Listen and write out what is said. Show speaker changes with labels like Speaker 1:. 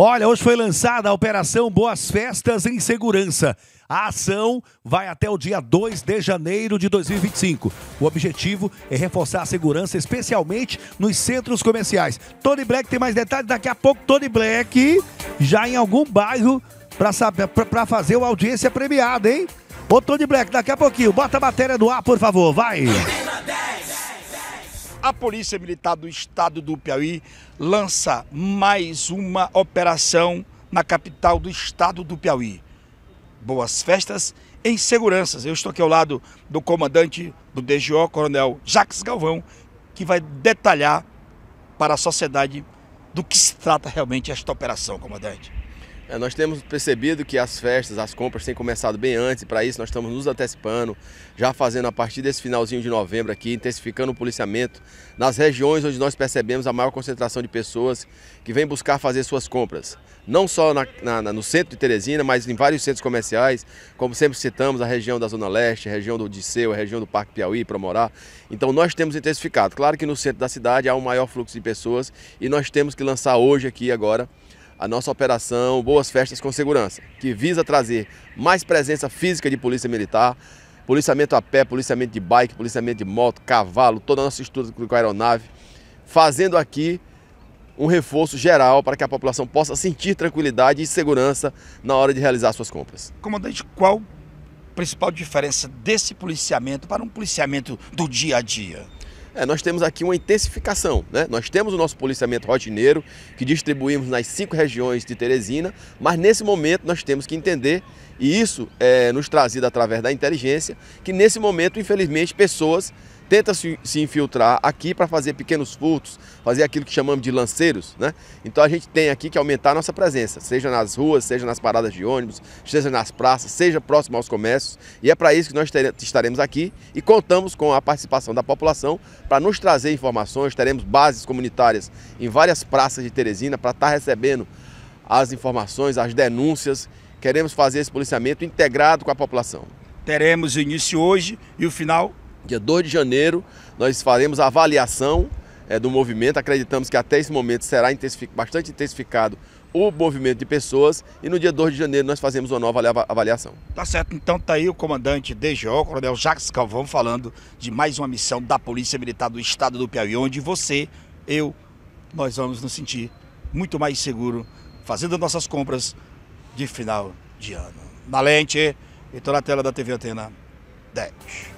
Speaker 1: Olha, hoje foi lançada a Operação Boas Festas em Segurança. A ação vai até o dia 2 de janeiro de 2025. O objetivo é reforçar a segurança, especialmente nos centros comerciais. Tony Black tem mais detalhes daqui a pouco. Tony Black já em algum bairro para fazer uma audiência premiada, hein? Ô, Tony Black, daqui a pouquinho, bota a matéria no ar, por favor, vai!
Speaker 2: A Polícia Militar do Estado do Piauí lança mais uma operação na capital do Estado do Piauí. Boas festas em seguranças. Eu estou aqui ao lado do comandante do DGO, Coronel Jacques Galvão, que vai detalhar para a sociedade do que se trata realmente esta operação,
Speaker 3: comandante. É, nós temos percebido que as festas, as compras têm começado bem antes, e para isso nós estamos nos antecipando, já fazendo a partir desse finalzinho de novembro aqui, intensificando o policiamento nas regiões onde nós percebemos a maior concentração de pessoas que vêm buscar fazer suas compras. Não só na, na, no centro de Teresina, mas em vários centros comerciais, como sempre citamos, a região da Zona Leste, a região do Odisseu, a região do Parque Piauí, Promorá. Então nós temos intensificado. Claro que no centro da cidade há um maior fluxo de pessoas e nós temos que lançar hoje aqui agora a nossa operação Boas Festas com Segurança, que visa trazer mais presença física de polícia militar, policiamento a pé, policiamento de bike, policiamento de moto, cavalo, toda a nossa estrutura com a aeronave, fazendo aqui um reforço geral para que a população possa sentir tranquilidade e segurança na hora de realizar suas compras.
Speaker 2: Comandante, qual a
Speaker 3: principal diferença desse policiamento para um policiamento do dia a dia? É, nós temos aqui uma intensificação, né? Nós temos o nosso policiamento rotineiro que distribuímos nas cinco regiões de Teresina, mas nesse momento nós temos que entender, e isso é nos trazido através da inteligência, que nesse momento, infelizmente, pessoas tenta se, se infiltrar aqui para fazer pequenos furtos, fazer aquilo que chamamos de lanceiros, né? Então a gente tem aqui que aumentar a nossa presença, seja nas ruas, seja nas paradas de ônibus, seja nas praças, seja próximo aos comércios. E é para isso que nós estaremos aqui e contamos com a participação da população para nos trazer informações. Teremos bases comunitárias em várias praças de Teresina para estar tá recebendo as informações, as denúncias. Queremos fazer esse policiamento integrado com a população. Teremos o início hoje e o final Dia 2 de janeiro, nós faremos a avaliação é, do movimento. Acreditamos que até esse momento será intensific... bastante intensificado o movimento de pessoas e no dia 2 de janeiro nós fazemos uma nova avaliação.
Speaker 2: Tá certo, então tá aí o comandante DGO, Coronel Jacques Calvão, falando de mais uma missão da Polícia Militar do Estado do Piauí, onde você, eu, nós vamos nos sentir muito mais seguro fazendo nossas compras de final de ano. Na lente e toda a tela da TV Atena 10.